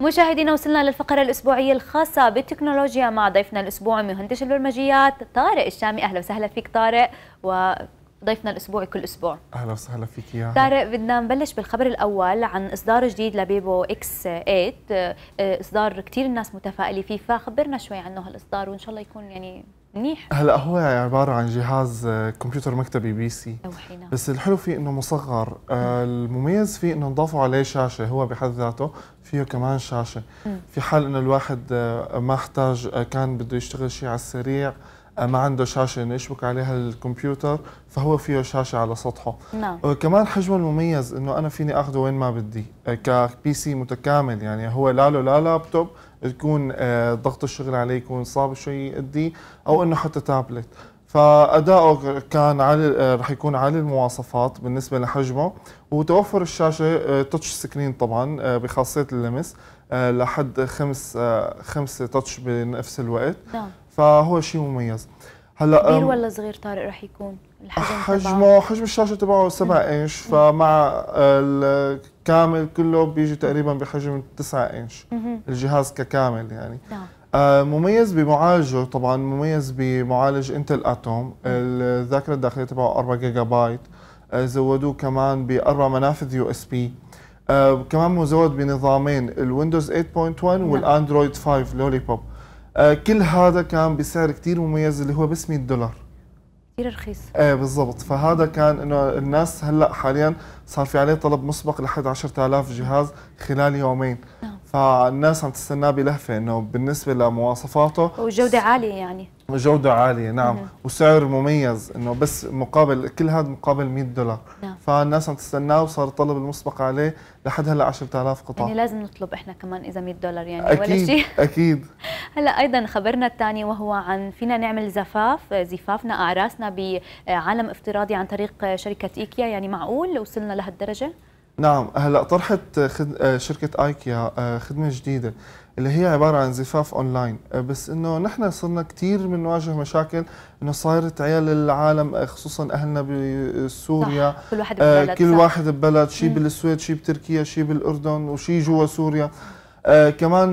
مشاهدينا وصلنا للفقرة الأسبوعية الخاصة بالتكنولوجيا مع ضيفنا الأسبوع مهندس البرمجيات طارق الشامي أهلا وسهلا فيك طارق و ضيفنا الاسبوعي كل اسبوع اهلا وسهلا فيك يا طارق بدنا نبلش بالخبر الاول عن اصدار جديد لبيبو اكس 8 آه، اصدار كثير الناس متفائله فيه فخبرنا شوي عنه هالاصدار وان شاء الله يكون يعني منيح هلا هو عباره عن جهاز آه، كمبيوتر مكتبي بي سي بس الحلو فيه انه مصغر آه، المميز فيه انه نضافوا عليه شاشه هو بحد ذاته فيه كمان شاشه في حال انه الواحد آه، ما احتاج كان بده يشتغل شيء على السريع ما عنده شاشه انه يشبك عليها الكمبيوتر فهو فيه شاشه على سطحه نعم كمان حجمه المميز انه انا فيني اخذه وين ما بدي كبي سي متكامل يعني هو لا له لا لابتوب لا تكون آه، ضغط الشغل عليه يكون صعب شوي يدي او انه حتى تابلت فاداؤه كان على آه، رح يكون عالي المواصفات بالنسبه لحجمه وتوفر الشاشه تاتش آه، سكرين طبعا بخاصيه اللمس لحد خمس خمسه تاتش بنفس الوقت نعم فهو شيء مميز هلا كبير ولا صغير طارق رح يكون الحجم حجمه تبعه. حجم الشاشه تبعه 7 انش فمع كامل كله بيجي تقريبا بحجم 9 انش الجهاز ككامل يعني نعم. آه مميز بمعالجه طبعا مميز بمعالج انتل اتوم الذاكره الداخليه تبعه 4 جيجا بايت آه زودوه كمان باربع منافذ يو اس بي آه، كمان مزود بنظامين الويندوز 8.1 نعم. والاندرويد 5 لولي بوب آه كل هذا كان بسعر كثير مميز اللي هو ب 100 دولار كثير رخيص ايه بالضبط فهذا كان انه الناس هلا حاليا صار في عليه طلب مسبق لحد 10000 جهاز خلال يومين نعم. فالناس عم تستناه بلهفه انه بالنسبه لمواصفاته وجوده عاليه يعني جودة عالية نعم مم. نعم. وسعر مميز انه بس مقابل كل هذا مقابل 100 دولار نعم. فالناس عم تستناه وصار الطلب المسبق عليه لحد هلا 10000 قطعة يعني لازم نطلب احنا كمان اذا 100 دولار يعني أكيد. ولا شيء اكيد هلا ايضا خبرنا الثاني وهو عن فينا نعمل زفاف زفافنا اعراسنا بعالم افتراضي عن طريق شركة ايكيا يعني معقول وصلنا لهالدرجة؟ نعم هلا طرحت شركه ايكيا آه، خدمه جديده اللي هي عباره عن زفاف اونلاين آه، بس انه نحن صرنا كثير بنواجه مشاكل انه صارت عيال العالم آه، خصوصا اهلنا بسوريا صح. كل واحد آه، ببلد كل واحد ببلد شيء بالسويد شيء بتركيا شيء بالاردن وشيء جوا سوريا آه كمان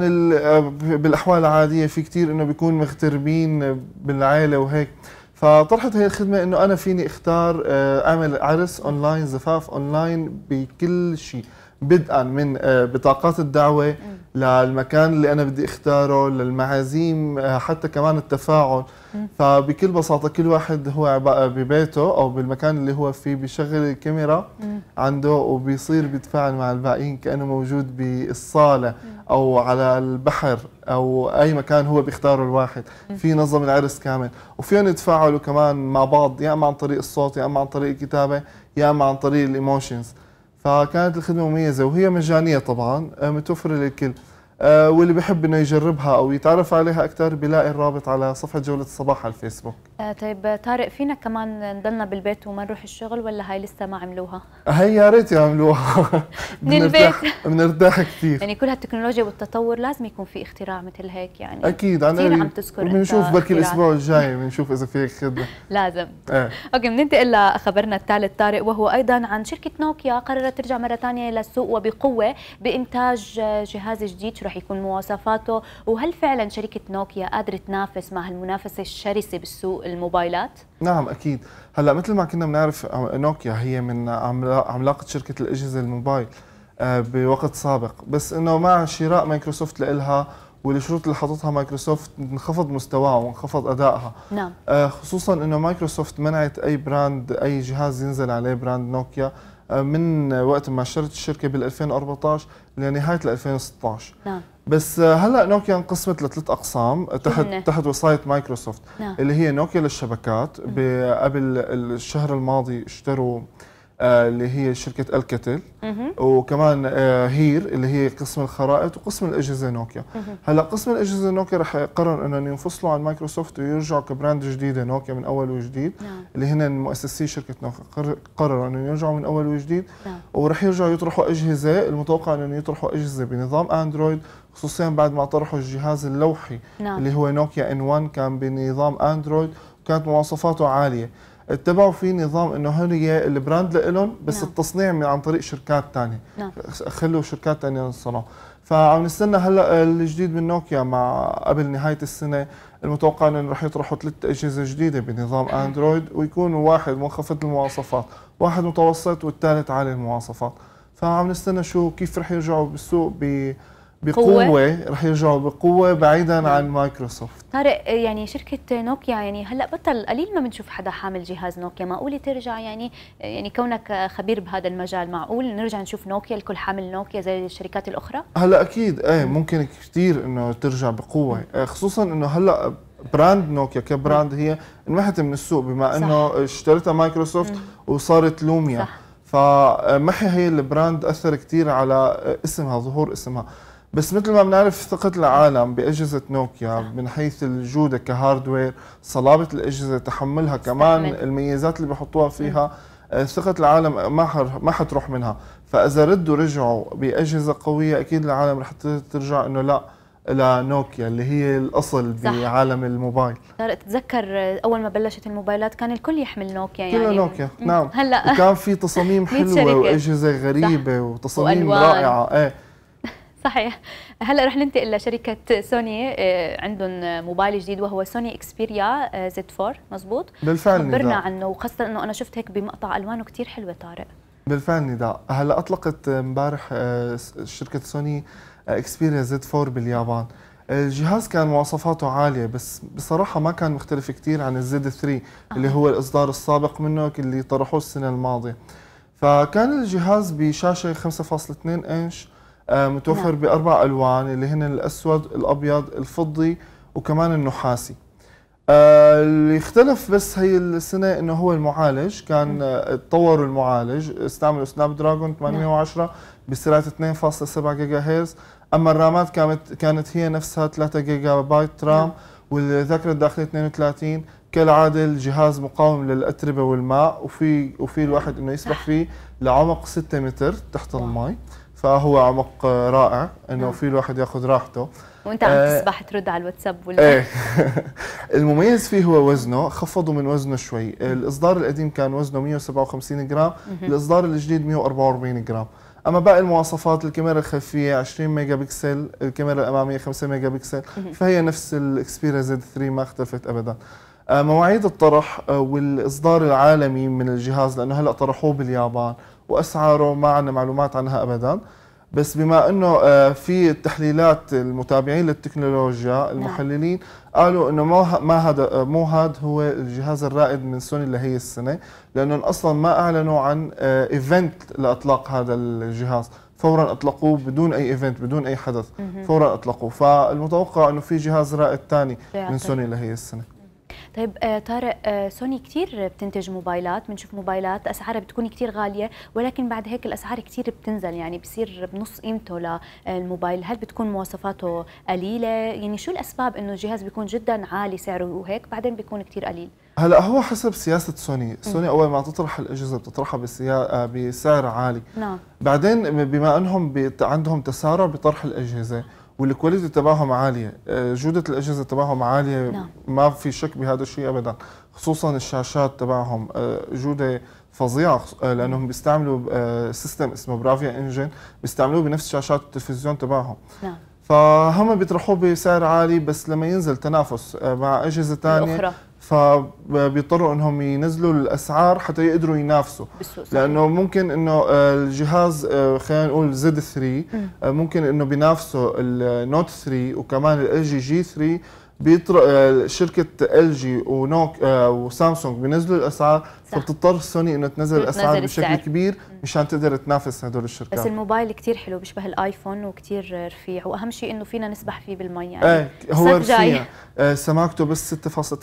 بالاحوال العاديه في كثير انه بيكون مغتربين بالعائله وهيك فطرحت هي الخدمه انه انا فيني اختار آه اعمل عرس اونلاين زفاف اونلاين بكل شيء بدءا من آه، بطاقات الدعوه للمكان اللي انا بدي اختاره للمعازيم آه، حتى كمان التفاعل فبكل بساطه كل واحد هو ببيته او بالمكان اللي هو فيه بيشغل الكاميرا عنده وبيصير بيتفاعل مع الباقيين كانه موجود بالصاله او على البحر او اي مكان هو بيختاره الواحد في نظم العرس كامل وفيهم يتفاعلوا كمان مع بعض يا اما عن طريق الصوت يا اما عن طريق الكتابه يا اما عن طريق الايموشنز فكانت الخدمه مميزه وهي مجانيه طبعا آه، متوفره للكل آه، واللي بحب انه يجربها او يتعرف عليها اكثر بيلاقي الرابط على صفحه جوله الصباح على الفيسبوك. آه طيب آه، طارق فينا كمان نضلنا بالبيت وما نروح الشغل ولا هاي لسه ما عملوها؟ هي يا ريت يعملوها من البيت بنرتاح كثير يعني كل هالتكنولوجيا والتطور لازم يكون في اختراع مثل هيك يعني اكيد عن كثير عم تذكر بنشوف بركي الاسبوع الجاي بنشوف اذا في هيك خدمه لازم آه. اوكي بننتقل لخبرنا الثالث طارق وهو ايضا عن شركه نوكيا قررت ترجع مره ثانيه للسوق وبقوه بانتاج جهاز جديد ايش راح يكون مواصفاته وهل فعلا شركه نوكيا قادره تنافس مع هالمنافسه الشرسه بالسوق الموبايلات نعم اكيد هلا مثل ما كنا بنعرف آه، نوكيا هي من عملاقه شركه الاجهزه الموبايل آه، بوقت سابق بس انه مع شراء مايكروسوفت لإلها والشروط اللي حطتها مايكروسوفت انخفض مستواها وانخفض ادائها نعم آه، خصوصا انه مايكروسوفت منعت اي براند اي جهاز ينزل عليه براند نوكيا من وقت ما شرت الشركه بال 2014 لنهايه 2016 نعم بس هلا نوكيا انقسمت لثلاث اقسام آه، تحت تحت وصايه مايكروسوفت نعم. اللي هي نوكيا للشبكات قبل الشهر الماضي اشتروا آه، اللي هي شركة الكتل وكمان آه، هير اللي هي قسم الخرائط وقسم الأجهزة نوكيا هلا قسم الأجهزة نوكيا رح يقرر أنهم ينفصلوا عن مايكروسوفت ويرجعوا كبراند جديدة نوكيا من أول وجديد نعم. اللي هن مؤسسي شركة نوكيا قرروا أنهم يرجعوا من أول وجديد نعم. ورح يرجعوا يطرحوا أجهزة المتوقع أنهم يطرحوا أجهزة بنظام أندرويد خصوصا بعد ما طرحوا الجهاز اللوحي نعم. اللي هو نوكيا ان 1 كان بنظام أندرويد وكانت مواصفاته عالية اتبعوا في نظام انه هي البراند لهم بس نعم. التصنيع عن طريق شركات ثانيه نعم. خلوا شركات ثانيه تصنع فعم نستنى هلا الجديد من نوكيا مع قبل نهايه السنه المتوقع انه رح يطرحوا ثلاث اجهزه جديده بنظام نعم. اندرويد ويكون واحد منخفض المواصفات، واحد متوسط والثالث عالي المواصفات، فعم نستنى شو كيف رح يرجعوا بالسوق ب بقوه رح يرجعوا بقوه بعيدا مم. نعم. عن مايكروسوفت طارق يعني شركه نوكيا يعني هلا بطل قليل ما بنشوف حدا حامل جهاز نوكيا معقوله ترجع يعني يعني كونك خبير بهذا المجال معقول نرجع نشوف نوكيا الكل حامل نوكيا زي الشركات الاخرى هلا اكيد ايه ممكن كثير انه ترجع بقوه نعم. إيه، خصوصا انه هلا براند نوكيا كبراند نعم. هي انمحت من السوق بما انه اشترتها مايكروسوفت وصارت لوميا صح. فمحي هي البراند اثر كثير على اسمها ظهور اسمها بس مثل ما بنعرف ثقة العالم بأجهزة نوكيا من حيث الجودة كهاردوير صلابة الأجهزة تحملها كمان الميزات اللي بحطوها فيها آه، ثقة العالم ما ما حتروح منها فإذا ردوا رجعوا بأجهزة قوية أكيد العالم رح ترجع إنه لا لنوكيا اللي هي الاصل صح. بعالم الموبايل تتذكر آه، اول ما بلشت الموبايلات كان الكل يحمل نوكيا يعني كله نوكيا نعم هلا وكان في تصاميم حلوه واجهزه غريبه صح. وتصاميم وألوان. رائعه ايه صحيح هلا رح ننتقل لشركه سوني آه، عندهم موبايل جديد وهو سوني اكسبيريا آه، زد 4 مزبوط بالفعل خبرنا عنه وخاصه انه انا شفت هيك بمقطع الوانه كثير حلوه طارق بالفعل نداء هلا اطلقت امبارح آه، شركه سوني اكسبيريا زد 4 باليابان الجهاز كان مواصفاته عالية بس بصراحة ما كان مختلف كثير عن الزد 3 اللي هو الإصدار السابق منه اللي طرحوه السنة الماضية فكان الجهاز بشاشة 5.2 إنش آه، متوفر نعم. باربع الوان اللي هن الاسود الابيض الفضي وكمان النحاسي آه، اللي اختلف بس هي السنه انه هو المعالج كان نعم. آه، تطوروا المعالج استعملوا سناب دراجون 810 نعم. بسرعه 2.7 جيجا هيرز اما الرامات كانت كانت هي نفسها 3 جيجا بايت رام نعم. والذاكره الداخليه 32 كالعاده الجهاز مقاوم للاتربه والماء وفي وفي الواحد انه يسبح فيه لعمق 6 متر تحت المي فهو عمق رائع انه نعم. في الواحد ياخذ راحته وانت عم آه، تسبح ترد على الواتساب ولا ايه المميز فيه هو وزنه خفضوا من وزنه شوي الاصدار القديم كان وزنه 157 جرام الاصدار الجديد 144 جرام اما باقي المواصفات الكاميرا الخلفيه 20 ميجا بكسل الكاميرا الاماميه 5 ميجا بكسل فهي نفس الاكسبيريا زد 3 ما اختلفت ابدا آه، مواعيد الطرح آه، والاصدار العالمي من الجهاز لانه هلا طرحوه باليابان واسعاره ما عندنا معلومات عنها ابدا بس بما انه آه، في تحليلات المتابعين للتكنولوجيا نعم. المحللين قالوا انه مو ما هذا آه، مو هذا هو الجهاز الرائد من سوني لهي السنه لانهم اصلا ما اعلنوا عن آه، ايفنت لاطلاق هذا الجهاز فورا اطلقوه بدون اي ايفنت بدون اي حدث فورا اطلقوه فالمتوقع انه في جهاز رائد ثاني من سوني لهي السنه طيب آه، طارق آه، سوني كثير بتنتج موبايلات بنشوف موبايلات اسعارها بتكون كثير غاليه ولكن بعد هيك الاسعار كثير بتنزل يعني بصير بنص قيمته للموبايل هل بتكون مواصفاته قليله يعني شو الاسباب انه الجهاز بيكون جدا عالي سعره وهيك بعدين بيكون كثير قليل هلا هو حسب سياسه سوني سوني اول ما تطرح الاجهزه بتطرحها بسيا... آه، بسعر عالي نعم بعدين بما انهم بت... عندهم تسارع بطرح الاجهزه والكواليتي تبعهم عاليه آه، جوده الاجهزه تبعهم عاليه نعم. ما في شك بهذا الشيء ابدا خصوصا الشاشات تبعهم آه، جوده فظيعه آه، لانهم نعم. بيستعملوا سيستم اسمه برافيا انجن بيستعملوه بنفس شاشات التلفزيون تبعهم نعم فهم بيطرحوه بسعر عالي بس لما ينزل تنافس مع اجهزه ثانيه فبيضطروا انهم ينزلوا الاسعار حتى يقدروا ينافسوا لانه ممكن انه آه، الجهاز آه، خلينا نقول زد 3 آه، ممكن انه بينافسه النوت 3 وكمان الاي جي جي 3 بيطرق آه، شركه ال جي ونوك آه، وسامسونج بينزلوا الاسعار فبتضطر سوني انه تنزل الاسعار بشكل السعر. كبير مشان تقدر تنافس هدول الشركات بس الموبايل كثير حلو بيشبه الايفون وكثير رفيع واهم شيء انه فينا نسبح فيه بالمي يعني ايه هو رفيع آه، سماكته بس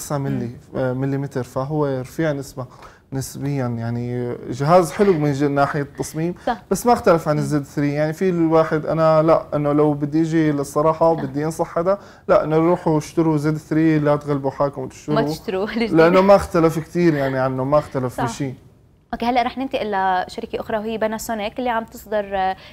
6.9 ملي ملي فهو رفيع نسبه نسبيا يعني جهاز حلو من ناحيه التصميم صح. بس ما اختلف عن الزد 3 يعني في الواحد انا لا انه لو بدي اجي للصراحه وبدي انصح حدا لا انه روحوا اشتروا زد 3 لا تغلبوا حالكم وتشتروا ما تشتروا لانه ما اختلف كثير يعني عنه ما اختلف بشيء اوكي هلا رح ننتقل لشركه اخرى وهي باناسونيك اللي عم تصدر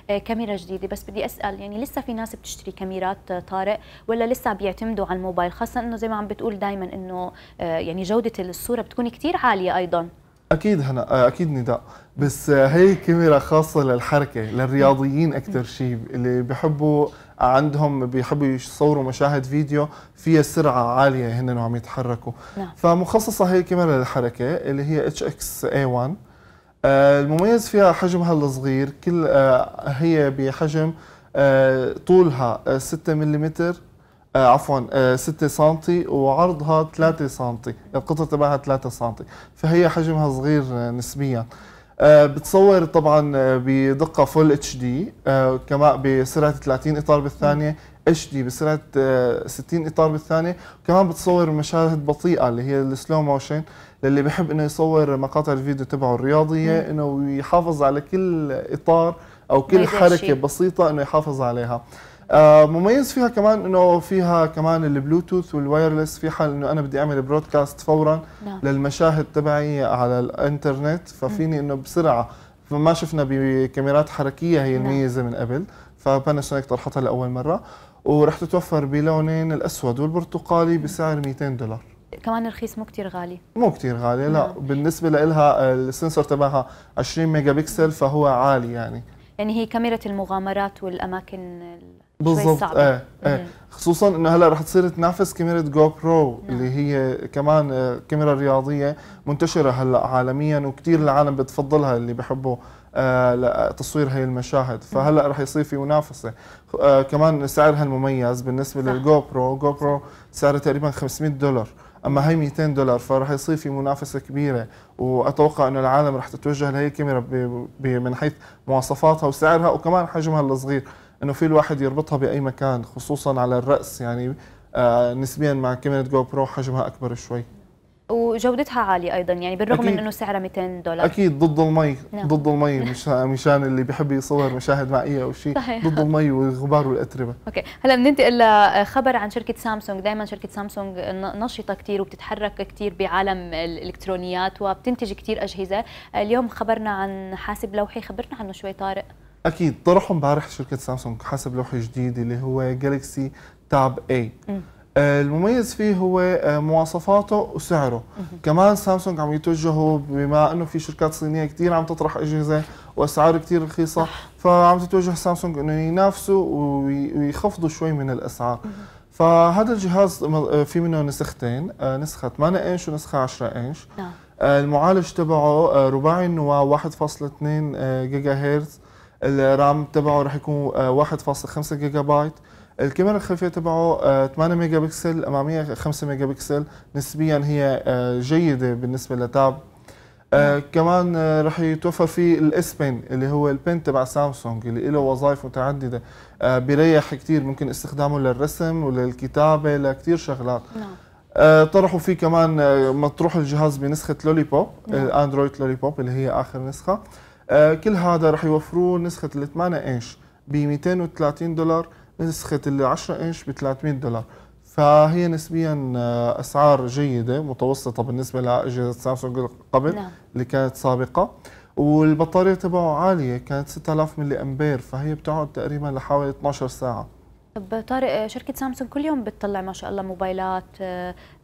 آه، كاميرا جديده بس بدي اسال يعني لسه في ناس بتشتري كاميرات آه، طارق ولا لسه بيعتمدوا على الموبايل خاصه انه زي ما عم بتقول دائما انه آه، يعني جوده الصوره بتكون كثير عاليه ايضا اكيد هنا آه، اكيد نداء بس آه، هي كاميرا خاصه للحركه للرياضيين اكثر شيء اللي بحبوا آه، عندهم بيحبوا يصوروا مشاهد فيديو فيها سرعه عاليه هن وعم يتحركوا نعم. فمخصصه هي الكاميرا للحركه اللي هي اتش اكس اي 1 المميز فيها حجمها الصغير كل هي بحجم طولها 6 ملم آه عفوا آه 6 سم وعرضها 3 سم القطر تبعها 3 سم فهي حجمها صغير آه نسبيا آه بتصور طبعا آه، بدقه فول اتش دي كما بسرعه 30 اطار بالثانيه اتش دي بسرعه 60 آه، اطار بالثانيه وكمان بتصور مشاهد بطيئه اللي هي السلو موشن للي بحب انه يصور مقاطع الفيديو تبعه الرياضيه انه يحافظ على كل اطار او كل حركه بسيطه انه يحافظ عليها آه، مميز فيها كمان انه فيها كمان البلوتوث والوايرلس في حال انه انا بدي اعمل برودكاست فورا لا. نعم. للمشاهد تبعي على الانترنت ففيني انه بسرعه فما شفنا بكاميرات حركيه هي نعم. الميزه من قبل فباناسونيك طرحتها لاول مره ورح تتوفر بلونين الاسود والبرتقالي بسعر 200 دولار كمان رخيص مو كتير غالي مو كتير غالي لا مم. نعم. بالنسبه لها السنسور تبعها 20 ميجا بكسل فهو عالي يعني يعني هي كاميرا المغامرات والاماكن بالضبط اه اه خصوصا انه هلا رح تصير تنافس كاميرا جو برو نعم. اللي هي كمان آه، كاميرا رياضيه منتشره هلا عالميا وكثير العالم بتفضلها اللي بحبوا آه، تصوير هي المشاهد فهلا رح يصير في منافسه آه، كمان سعرها المميز بالنسبه للجو برو جو برو سعرها تقريبا 500 دولار اما هي 200 دولار فرح يصير في منافسه كبيره واتوقع انه العالم رح تتوجه لهي الكاميرا من حيث مواصفاتها وسعرها وكمان حجمها الصغير انه في الواحد يربطها باي مكان خصوصا على الراس يعني آه نسبيا مع كاميرا جو برو حجمها اكبر شوي وجودتها عاليه ايضا يعني بالرغم من انه سعرها 200 دولار اكيد ضد المي نعم. ضد المي مش مشان اللي بيحب يصور مشاهد مائيه او شيء ضد المي والغبار والاتربه اوكي هلا بننتقل لخبر عن شركه سامسونج دائما شركه سامسونج نشطه كثير وبتتحرك كثير بعالم الالكترونيات وبتنتج كثير اجهزه اليوم خبرنا عن حاسب لوحي خبرنا عنه شوي طارق اكيد طرحوا امبارح شركه سامسونج حسب لوح جديد اللي هو جالكسي تاب اي المميز فيه هو آه، مواصفاته وسعره كمان سامسونج عم يتوجهوا بما انه في شركات صينيه كثير عم تطرح اجهزه واسعار كثير رخيصه فعم تتوجه سامسونج انه ينافسوا ويخفضوا شوي من الاسعار فهذا الجهاز آه، في منه نسختين آه، نسخه 8 انش ونسخه 10 انش نعم. المعالج تبعه رباعي النواه 1.2 جيجا هرتز الرام تبعه راح يكون 1.5 جيجا بايت الكاميرا الخلفيه تبعه 8 آه، ميجا بكسل اماميه 5 ميجا بكسل نسبيا هي آه، جيده بالنسبه لتاب آه نعم. كمان آه رح يتوفر فيه الاس بن اللي هو البن تبع سامسونج اللي له وظائف متعدده آه بيريح كثير ممكن استخدامه للرسم وللكتابه لكثير شغلات نعم. آه طرحوا فيه كمان آه مطروح الجهاز بنسخه لولي بوب نعم. الاندرويد لولي بوب اللي هي اخر نسخه آه، كل هذا رح يوفروه نسخه ال 8 انش ب 230 دولار نسخه ال 10 انش ب 300 دولار فهي نسبيا آه، اسعار جيده متوسطه بالنسبه لاجهزه سامسونج قبل نعم. اللي كانت سابقه والبطاريه تبعه عاليه كانت 6000 ملي امبير فهي بتقعد تقريبا لحوالي 12 ساعه طب طارق آه، شركه سامسونج كل يوم بتطلع ما شاء الله موبايلات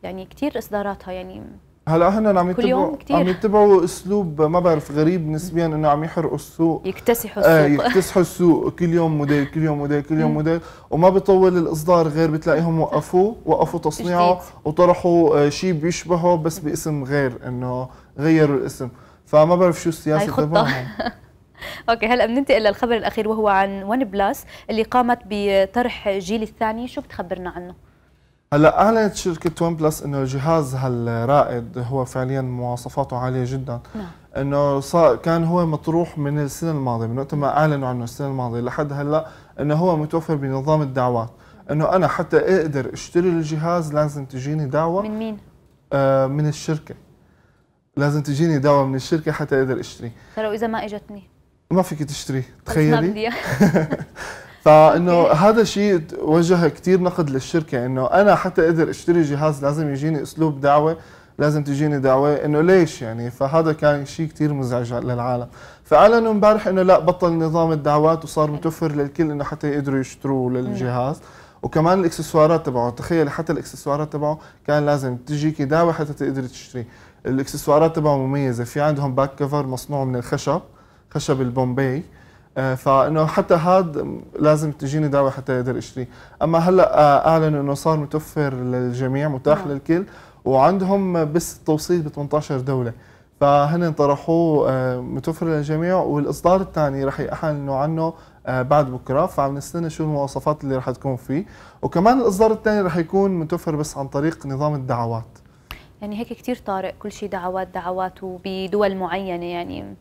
يعني كثير اصداراتها يعني هلا هن عم يتبعوا عم يتبعوا اسلوب ما بعرف غريب نسبيا انه عم يحرقوا السوق يكتسحوا آه، السوق آه يكتسحوا السوق كل يوم موديل كل يوم موديل كل يوم موديل وما بيطول الاصدار غير بتلاقيهم وقفوه وقفوا تصنيعه وطرحوا آه شيء بيشبهه بس باسم غير انه غيروا الاسم فما بعرف شو السياسه تبعهم اوكي هلا بننتقل للخبر الاخير وهو عن ون بلس اللي قامت بطرح جيل الثاني شو بتخبرنا عنه هلا اعلنت شركه ون بلس انه الجهاز هالرائد هو فعليا مواصفاته عاليه جدا نعم انه صار كان هو مطروح من السنه الماضيه من وقت ما اعلنوا عنه السنه الماضيه لحد هلا انه هو متوفر بنظام الدعوات انه انا حتى اقدر اشتري الجهاز لازم تجيني دعوه من مين؟ آه من الشركه لازم تجيني دعوه من الشركه حتى اقدر اشتري لو اذا ما اجتني ما فيك تشتري تخيلي فانه إيه. هذا الشيء وجه كثير نقد للشركه انه انا حتى اقدر اشتري جهاز لازم يجيني اسلوب دعوه لازم تجيني دعوه انه ليش يعني فهذا كان شيء كثير مزعج للعالم فاعلنوا امبارح انه لا بطل نظام الدعوات وصار متوفر للكل انه حتى يقدروا يشتروه للجهاز وكمان الاكسسوارات تبعه تخيل حتى الاكسسوارات تبعه كان لازم تجيكي دعوه حتى تقدري تشتري الاكسسوارات تبعه مميزه في عندهم باك كفر مصنوع من الخشب خشب البومبي آه، فانه حتى هذا لازم تجيني دعوه حتى اقدر اشتريه، اما هلا آه، اعلنوا انه صار متوفر للجميع متاح مم. نعم. للكل وعندهم بس توصيل ب 18 دوله فهن طرحوه آه، متوفر للجميع والاصدار الثاني رح يعلنوا عنه بعد بكره فعم نستنى شو المواصفات اللي رح تكون فيه وكمان الاصدار الثاني رح يكون متوفر بس عن طريق نظام الدعوات يعني هيك كثير طارق كل شيء دعوات دعوات وبدول معينه يعني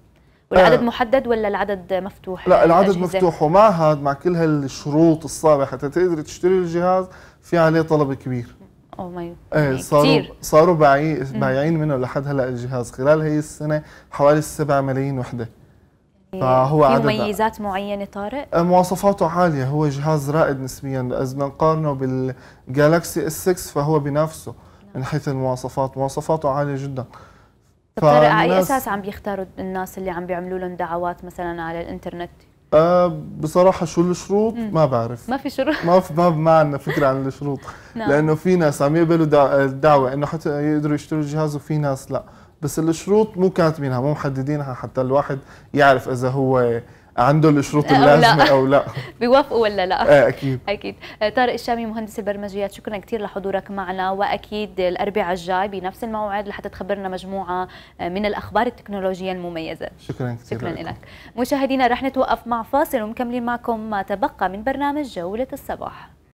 والعدد آه. محدد ولا العدد مفتوح لا يعني العدد الأجهزة. مفتوح هذا مع كل هالشروط الصعبه حتى تقدري تشتري الجهاز في عليه طلب كبير اوه ماي ايه يعني صاروا صاروا بايعين منه لحد هلا الجهاز خلال هي السنه حوالي 7 ملايين وحده إيه، فهو في مميزات معينه طارق آه، مواصفاته عاليه هو جهاز رائد نسبيا اذا نقارنه بالجالكسي اس 6 فهو بنفسه من نعم. حيث المواصفات مواصفاته عاليه جدا على اي اساس عم بيختاروا الناس اللي عم بيعملوا لهم دعوات مثلا على الانترنت أه بصراحة شو الشروط مم. ما بعرف ما في شروط ما في ما, ما عندنا فكرة عن الشروط نعم. لأنه في ناس عم يقبلوا الدعوة إنه حتى يقدروا يشتروا الجهاز وفي ناس لا بس الشروط مو كاتبينها مو محددينها حتى الواحد يعرف إذا هو عنده الشروط اللازمه او لا, أو لا. بيوافقوا ولا لا آه اكيد اكيد آه، طارق الشامي مهندس البرمجيات شكرا كثير لحضورك معنا واكيد الاربعاء الجاي بنفس الموعد لحتى تخبرنا مجموعه آه، من الاخبار التكنولوجيه المميزه شكرا كثير شكرا لك مشاهدينا رح نتوقف مع فاصل ومكملين معكم ما تبقى من برنامج جوله الصباح